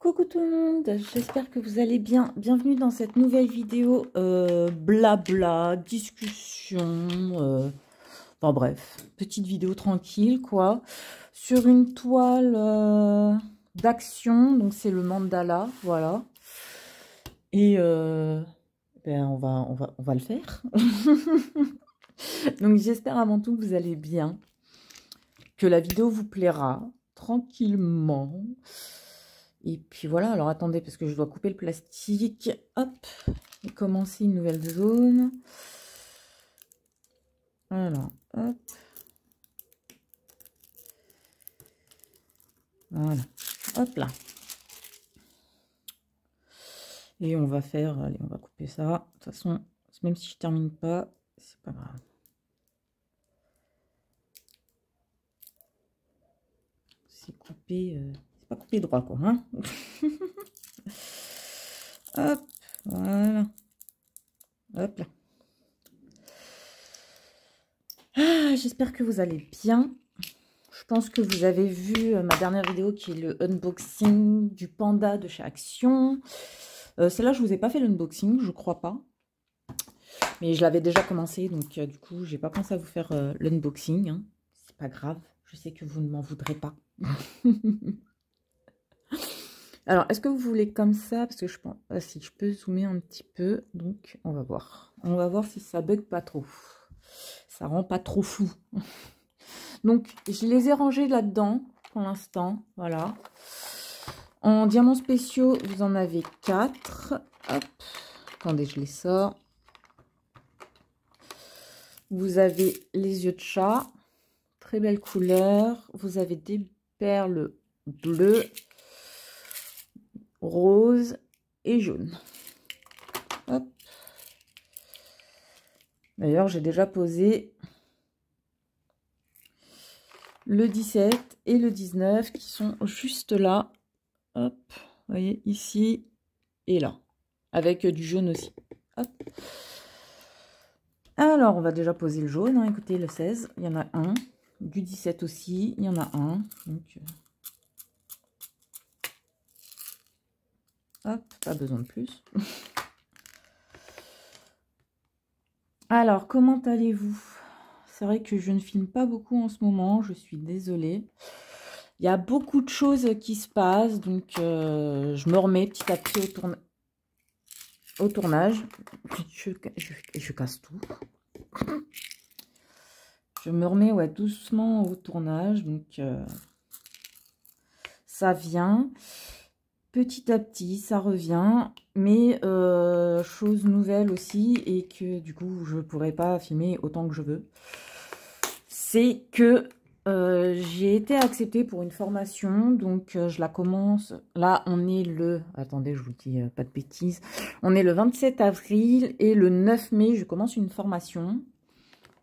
Coucou tout le monde, j'espère que vous allez bien. Bienvenue dans cette nouvelle vidéo blabla, euh, discussion, euh, enfin bref, petite vidéo tranquille quoi, sur une toile euh, d'action, donc c'est le mandala, voilà. Et ben on va, on va, on va le faire. donc j'espère avant tout que vous allez bien, que la vidéo vous plaira tranquillement. Et puis voilà, alors attendez, parce que je dois couper le plastique. Hop, et commencer une nouvelle zone. Alors, hop. Voilà, hop là. Et on va faire, allez, on va couper ça. De toute façon, même si je termine pas, c'est pas grave. C'est coupé... Euh coupé droit, quoi. Hein. Hop, voilà. Hop là. Ah, j'espère que vous allez bien. Je pense que vous avez vu euh, ma dernière vidéo qui est le unboxing du panda de chez Action. Euh, celle-là, je vous ai pas fait l'unboxing, je crois pas. Mais je l'avais déjà commencé, donc euh, du coup, j'ai pas pensé à vous faire l'unboxing. Hein. C'est pas grave, je sais que vous ne m'en voudrez pas. Alors, est-ce que vous voulez comme ça Parce que je pense... Ah, si, je peux zoomer un petit peu. Donc, on va voir. On va voir si ça bug pas trop. Ça rend pas trop fou. donc, je les ai rangés là-dedans pour l'instant. Voilà. En diamants spéciaux, vous en avez 4. Hop. Attendez, je les sors. Vous avez les yeux de chat. Très belle couleur. Vous avez des perles bleues rose et jaune. D'ailleurs, j'ai déjà posé le 17 et le 19 qui sont juste là. Hop, vous voyez, ici et là. Avec du jaune aussi. Alors, on va déjà poser le jaune. Hein. Écoutez, le 16, il y en a un. Du 17 aussi, il y en a un. Donc, euh, Hop, pas besoin de plus. Alors, comment allez-vous C'est vrai que je ne filme pas beaucoup en ce moment, je suis désolée. Il y a beaucoup de choses qui se passent, donc euh, je me remets petit à petit au, tournage. Je, casse tout. Je me remets ouais, doucement au tournage, donc euh, ça vient petit à petit, ça revient. Mais euh, chose nouvelle aussi, et que du coup, je ne pourrais pas filmer autant que je veux, c'est que euh, j'ai été acceptée pour une formation, donc euh, je la commence. Là, on est le... Attendez, je vous dis pas de bêtises. On est le 27 avril et le 9 mai, je commence une formation.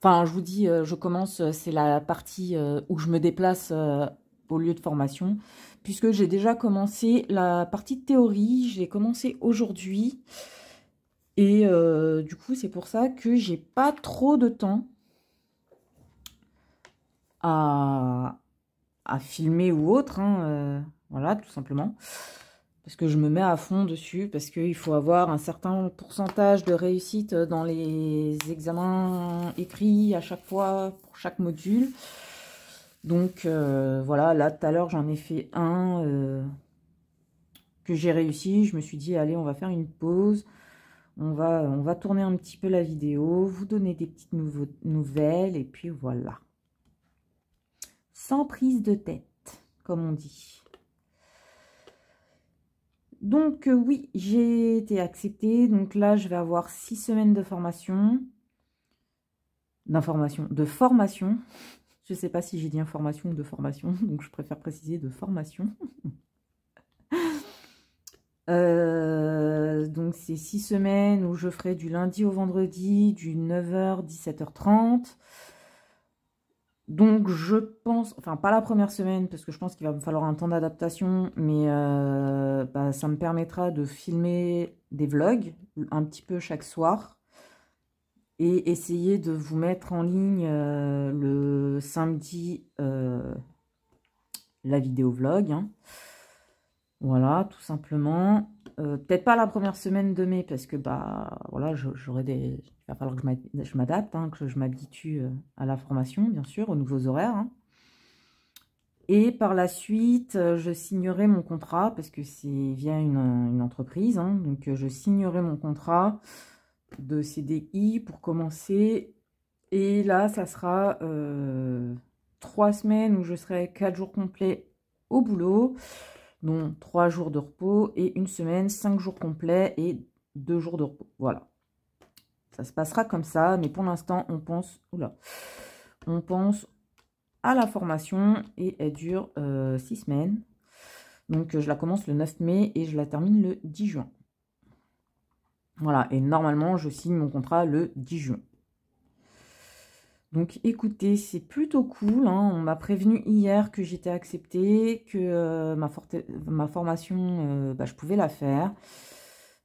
Enfin, je vous dis, je commence, c'est la partie où je me déplace au lieu de formation, puisque j'ai déjà commencé la partie de théorie, j'ai commencé aujourd'hui, et euh, du coup c'est pour ça que j'ai pas trop de temps à, filmer ou autre, hein, euh, voilà tout simplement, parce que je me mets à fond dessus, parce qu'il faut avoir un certain pourcentage de réussite dans les examens écrits à chaque fois, pour chaque module, donc euh, voilà, là tout à l'heure j'en ai fait un euh, que j'ai réussi. Je me suis dit allez on va faire une pause, on va, on va tourner un petit peu la vidéo, vous donner des petites nouvelles et puis voilà. Sans prise de tête, comme on dit. Donc euh, oui, j'ai été acceptée. Donc là je vais avoir six semaines de formation d'information, de formation je ne sais pas si j'ai dit information ou de formation, donc je préfère préciser de formation. Euh, donc c'est six semaines où je ferai du lundi au vendredi, du 9h, 17h30. Donc je pense, enfin pas la première semaine parce que je pense qu'il va me falloir un temps d'adaptation, mais euh, bah, ça me permettra de filmer des vlogs un petit peu chaque soir et essayez de vous mettre en ligne euh, le samedi euh, la vidéo vlog. Hein. Voilà, tout simplement. Euh, peut-être pas la première semaine de mai parce que bah voilà, j'aurais des. Il va falloir que je m'adapte, hein, que je m'habitue à la formation, bien sûr, aux nouveaux horaires. Hein. Et par la suite, je signerai mon contrat parce que c'est via une entreprise. donc je signerai mon contrat de CDI pour commencer. Et là, ça sera euh, trois semaines où je serai quatre jours complets au boulot, dont trois jours de repos et une semaine, cinq jours complets et deux jours de repos. Voilà. Ça se passera comme ça, mais pour l'instant, on pense... Oula On pense à la formation et elle dure euh, six semaines. Donc, euh, je la commence le 9 mai et je la termine le 10 juin. Voilà, et normalement, je signe mon contrat le 10 juin. Donc écoutez, c'est plutôt cool. Hein. On m'a prévenu hier que j'étais acceptée, que euh, ma, formation, euh, bah, je pouvais la faire,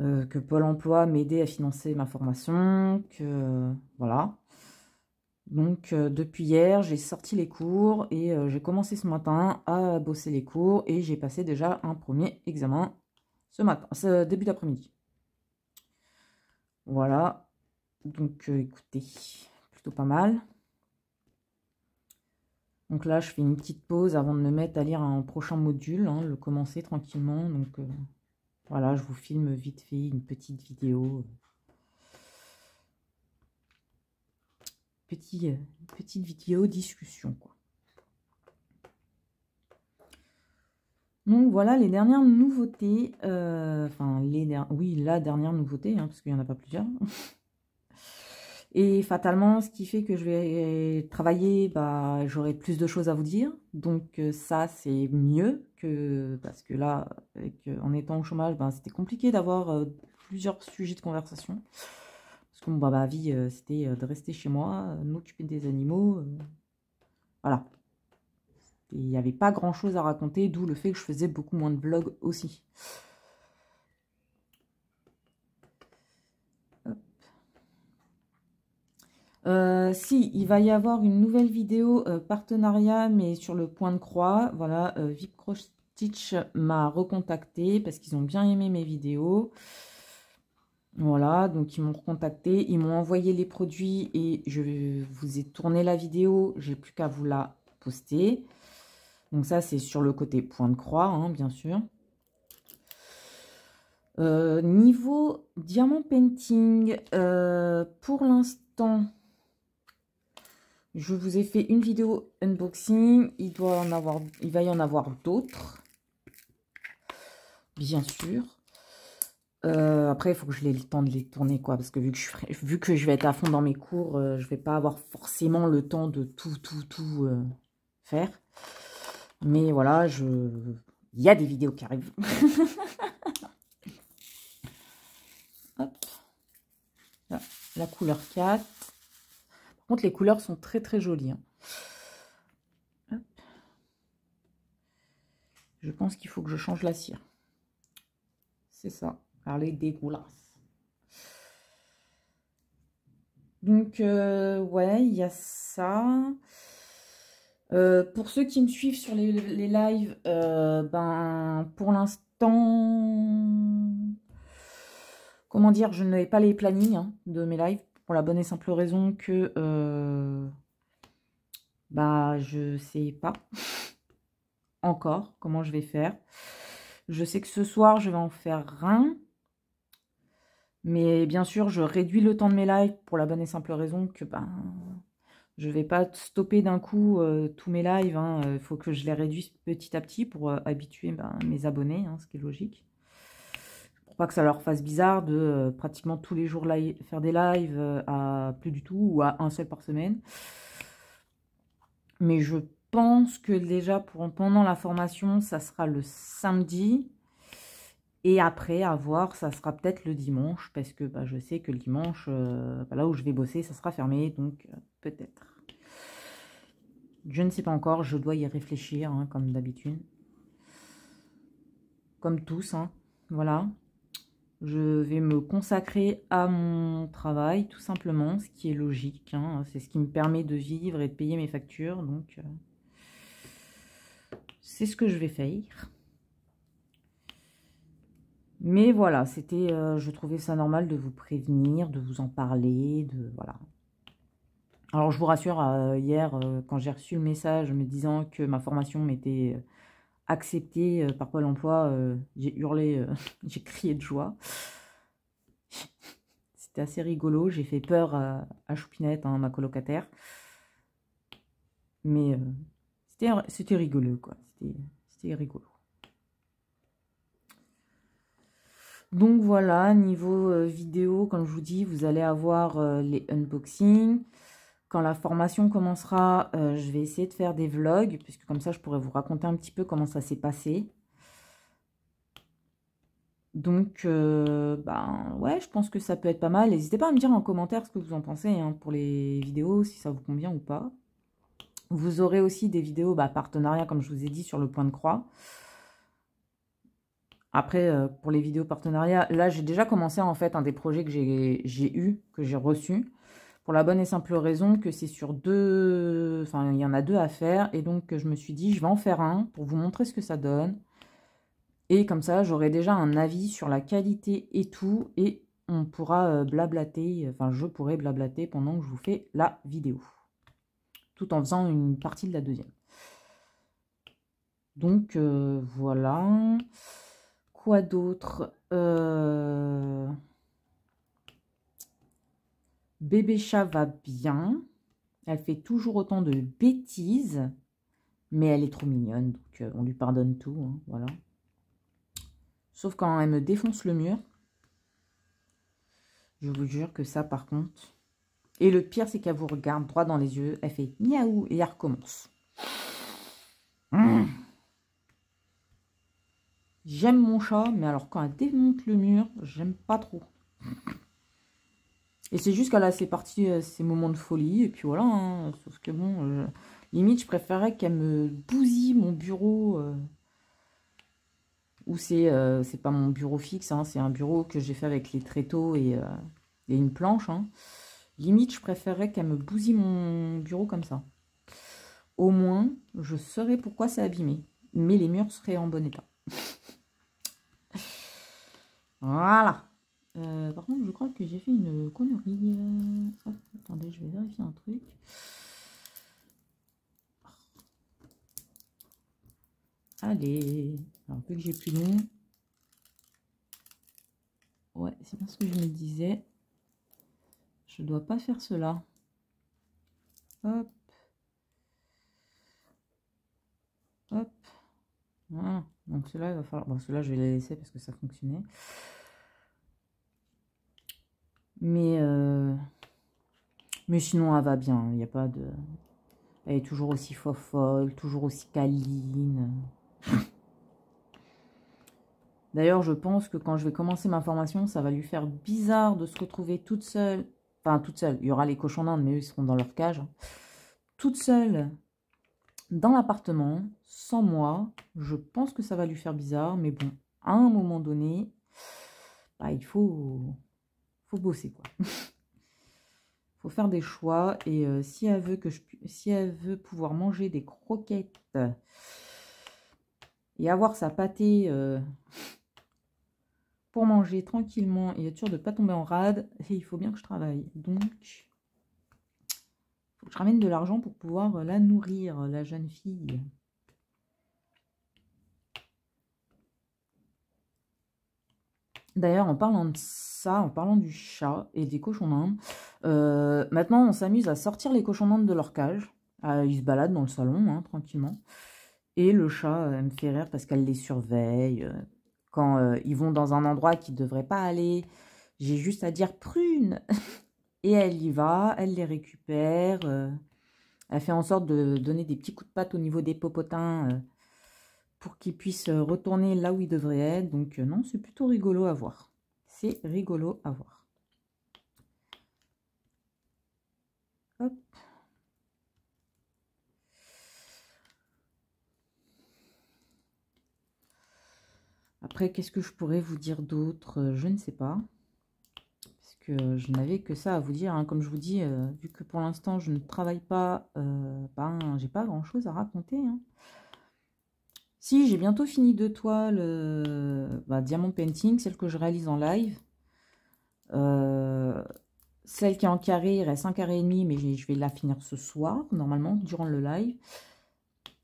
euh, que Pôle emploi m'aidait à financer ma formation, que voilà. Donc depuis hier, j'ai sorti les cours et j'ai commencé ce matin à bosser les cours et j'ai passé déjà un premier examen ce matin, ce début d'après-midi. Voilà. Donc, euh, écoutez, plutôt pas mal. Donc là, je fais une petite pause avant de me mettre à lire un prochain module, hein, le commencer tranquillement. Donc euh, voilà, je vous filme vite fait une petite vidéo. Euh, petite vidéo discussion, Donc voilà les dernières nouveautés, euh, enfin les oui la dernière nouveauté, hein, parce qu'il n'y en a pas plusieurs. Et fatalement, ce qui fait que je vais travailler, bah, j'aurai plus de choses à vous dire. Donc euh, ça, c'est mieux que parce que là, euh, en étant au chômage, bah, c'était compliqué d'avoir plusieurs sujets de conversation. Parce que bah, ma vie, c'était de rester chez moi, m'occuper des animaux. voilà il n'y avait pas grand chose à raconter, d'où le fait que je faisais beaucoup moins de vlogs aussi. Euh, si, il va y avoir une nouvelle vidéo euh, partenariat, mais sur le point de croix. Voilà, euh, m'a recontacté parce qu'ils ont bien aimé mes vidéos. Voilà, donc ils m'ont recontacté, ils m'ont envoyé les produits et je vous ai tourné la vidéo. J'ai plus qu'à vous la poster. Donc ça, c'est sur le côté point de croix, hein, bien sûr. Euh, niveau diamant painting, euh, pour l'instant, je vous ai fait une vidéo unboxing. Il, doit en avoir, il va y en avoir d'autres, bien sûr. Euh, après, il faut que je l'ai le temps de les tourner, quoi, parce que vu que je, vu que je vais être à fond dans mes cours, je vais pas avoir forcément le temps de tout, tout, tout faire. Mais voilà, je... il y a des vidéos qui arrivent. la couleur 4. Par contre, les couleurs sont très très jolies. Hein. Je pense qu'il faut que je change la cire. C'est ça. parler des dégueulasse. Donc, euh, ouais, il y a ça. Euh, pour ceux qui me suivent sur les, lives, euh, ben, pour l'instant, comment dire, je n'ai pas les plannings hein, de mes lives pour la bonne et simple raison que je euh, bah, je sais pas encore comment je vais faire. Je sais que ce soir, je vais en faire rien, Mais bien sûr, je réduis le temps de mes lives pour la bonne et simple raison que ben, je ne vais pas stopper d'un coup euh, tous mes lives. Il hein. euh, faut que je les réduise petit à petit pour euh, habituer ben, mes abonnés, hein, ce qui est logique. Pour pas que ça leur fasse bizarre de pratiquement tous les jours faire des lives à plus du tout ou à un seul par semaine. Mais je pense que déjà pendant la formation, ça sera le samedi. Et après, à voir, ça sera peut-être le dimanche, parce que bah, je sais que le dimanche, bah, là où je vais bosser, ça sera fermé. Donc, peut-être. Je ne sais pas encore, je dois y réfléchir, hein, comme d'habitude. Comme tous, hein, voilà. Je vais me consacrer à mon travail, tout simplement, ce qui est logique. Hein. C'est ce qui me permet de vivre et de payer mes factures, donc... Euh, c'est ce que je vais faire. Mais voilà, c'était, euh, je trouvais ça normal de vous prévenir, de vous en parler, de voilà. Alors, je vous rassure, euh, hier, euh, quand j'ai reçu le message me disant que ma formation m'était euh, acceptée par Pôle emploi, j'ai hurlé, j'ai crié de joie. C'était assez rigolo. J'ai fait peur à, Choupinette, hein, ma colocataire. Mais c'était rigolo, quoi. C'était rigolo. Donc voilà, niveau vidéo, comme je vous dis, vous allez avoir les unboxings. Quand la formation commencera, euh, je vais essayer de faire des vlogs, puisque comme ça, je pourrais vous raconter un petit peu comment ça s'est passé. Donc, euh, ben, ouais, je pense que ça peut être pas mal. N'hésitez pas à me dire en commentaire ce que vous en pensez hein, pour les vidéos, si ça vous convient ou pas. Vous aurez aussi des vidéos bah, partenariats, comme je vous ai dit, sur le point de croix. Après, euh, pour les vidéos partenariats, là, j'ai déjà commencé en fait un des projets que j'ai eu, que j'ai reçu pour la bonne et simple raison que c'est sur deux, enfin il y en a deux à faire, et donc je me suis dit je vais en faire un pour vous montrer ce que ça donne, et comme ça j'aurai déjà un avis sur la qualité et tout, et on pourra euh, blablater, enfin je pourrai blablater pendant que je vous fais la vidéo, tout en faisant une partie de la deuxième. Donc euh, voilà, quoi d'autre euh, Bébé chat va bien. Elle fait toujours autant de bêtises. Mais elle est trop mignonne, donc euh, on lui pardonne tout. Hein, voilà. Sauf quand elle me défonce le mur. Je vous jure que ça, par contre... Et le pire, c'est qu'elle vous regarde droit dans les yeux. Elle fait miaou et elle recommence. Mmh. J'aime mon chat, mais alors quand elle démonte le mur, j'aime pas trop. Et c'est juste qu'elle a c'est parti, ces euh, moments de folie, et puis voilà. Hein. Sauf que bon, euh, limite, je préférerais qu'elle me bousille mon bureau. Euh. Ou c'est pas mon bureau fixe, hein, c'est un bureau que j'ai fait avec les tréteaux et, une planche. Hein. Limite, je préférerais qu'elle me bousille mon bureau comme ça. Au moins, je saurais pourquoi c'est abîmé. Mais les murs seraient en bon état. voilà. Euh, par contre, je crois que j'ai fait une connerie. Euh, attendez, je vais vérifier un truc. Allez. Alors, vu que j'ai plus long. Ouais, c'est bien ce que je me disais. Je dois pas faire cela. Hop. Hop. Voilà. Donc, cela, il va falloir. Bon, cela, je vais la laisser parce que ça fonctionnait. Mais, euh, mais sinon, elle va bien. Il n'y a pas de... Elle est toujours aussi fofolle, toujours aussi câline. D'ailleurs, je pense que quand je vais commencer ma formation, ça va lui faire bizarre de se retrouver toute seule. Enfin, toute seule. Il y aura les cochons d'Inde, mais eux, ils seront dans leur cage. Toute seule dans l'appartement, sans moi. Je pense que ça va lui faire bizarre. Mais bon, à un moment donné, bah, il faut faut bosser, quoi. faut faire des choix. Et euh, si elle veut que je si elle veut pouvoir manger des croquettes euh, et avoir sa pâté euh, pour manger tranquillement et être sûr de ne pas tomber en rade, et il faut bien que je travaille. Donc, faut que je ramène de l'argent pour pouvoir la nourrir, la jeune fille. D'ailleurs, en parlant de ça, en parlant du chat et des cochons d'Inde, euh, maintenant on s'amuse à sortir les cochons d'Inde de leur cage. Euh, ils se baladent dans le salon, hein, tranquillement. Et le chat, elle euh, me fait rire parce qu'elle les surveille. Quand ils vont dans un endroit qu'ils ne devraient pas aller, j'ai juste à dire prune Et elle y va, elle les récupère. elle fait en sorte de donner des petits coups de patte au niveau des popotins pour qu'il puisse euh, retourner là où il devrait être. Donc euh, non, c'est plutôt rigolo à voir. C'est rigolo à voir. Après, qu'est-ce que je pourrais vous dire d'autre euh, Je ne sais pas. Parce que je n'avais que ça à vous dire. Hein. Comme je vous dis, vu que pour l'instant, je ne travaille pas, euh, ben, j'ai pas grand-chose à raconter. Hein. Si, j'ai bientôt fini deux toiles euh, bah, Diamond Painting, celle que je réalise en live. Euh, celle qui est en carré, il reste un carré et demi, mais je vais la finir ce soir, normalement, durant le live.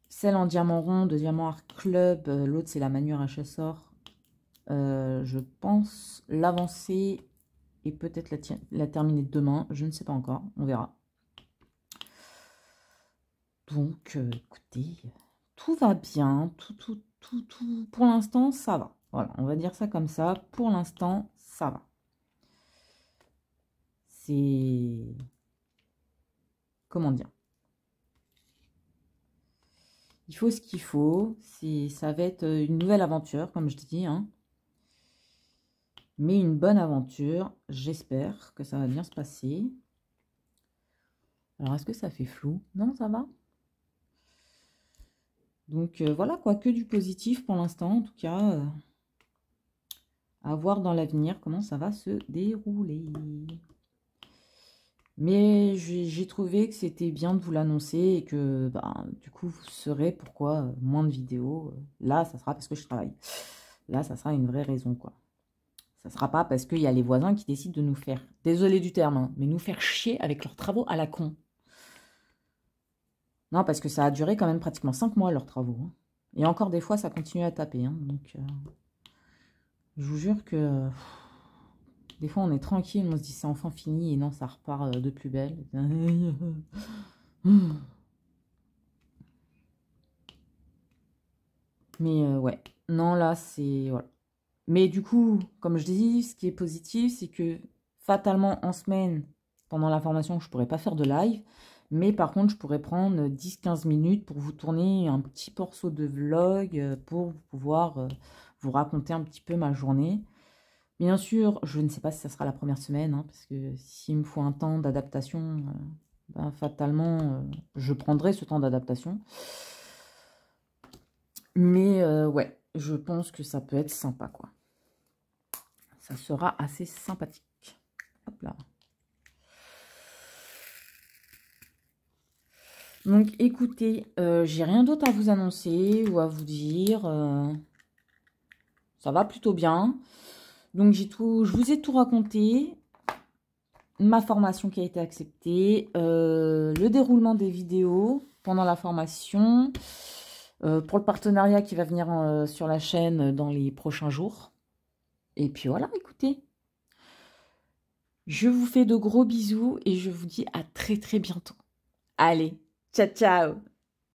Celle en diamant rond de Diamant Art Club, euh, l'autre c'est la manure à chasseur. je pense l'avancer et peut-être la, la terminer demain, je ne sais pas encore, on verra. Donc, écoutez, tout va bien, tout, tout, tout, tout, pour l'instant, ça va. Voilà, on va dire ça comme ça, pour l'instant, ça va. C'est... Comment dire Il faut ce qu'il faut, ça va être une nouvelle aventure, comme je dis, hein. Mais une bonne aventure, j'espère que ça va bien se passer. Alors, est-ce que ça fait flou Non, ça va donc euh, voilà quoi, que du positif pour l'instant, en tout cas, euh, à voir dans l'avenir comment ça va se dérouler. Mais j'ai trouvé que c'était bien de vous l'annoncer et que ben, du coup vous saurez pourquoi euh, moins de vidéos. Là, ça sera parce que je travaille. Là, ça sera une vraie raison quoi. Ça sera pas parce qu'il y a les voisins qui décident de nous faire, désolé du terme, hein, mais nous faire chier avec leurs travaux à la con. Non, parce que ça a duré quand même pratiquement 5 mois leurs travaux. Hein. Et encore des fois, ça continue à taper. Hein. Donc, euh, je vous jure que des fois, on est tranquille, on se dit c'est enfin fini, et non, ça repart euh, de plus belle. Mais euh, ouais, non, là, c'est... Mais du coup, comme je dis, ce qui est positif, c'est que fatalement, en semaine, pendant la formation, je ne pourrais pas faire de live. Mais par contre, je pourrais prendre 10-15 minutes pour vous tourner un petit morceau de vlog euh, pour pouvoir euh, vous raconter un petit peu ma journée. Bien sûr, je ne sais pas si ça sera la première semaine, hein, parce que s'il me faut un temps d'adaptation, euh, ben, fatalement, je prendrai ce temps d'adaptation. Mais ouais, je pense que ça peut être sympa, quoi. Ça sera assez sympathique. Hop là. Donc écoutez, euh, j'ai rien d'autre à vous annoncer ou à vous dire. Euh, ça va plutôt bien. Donc j'ai tout, je vous ai tout raconté. Ma formation qui a été acceptée, euh, le déroulement des vidéos pendant la formation, pour le partenariat qui va venir sur la chaîne dans les prochains jours. Et puis voilà, écoutez. Je vous fais de gros bisous et je vous dis à très très bientôt. Allez, Ciao, ciao.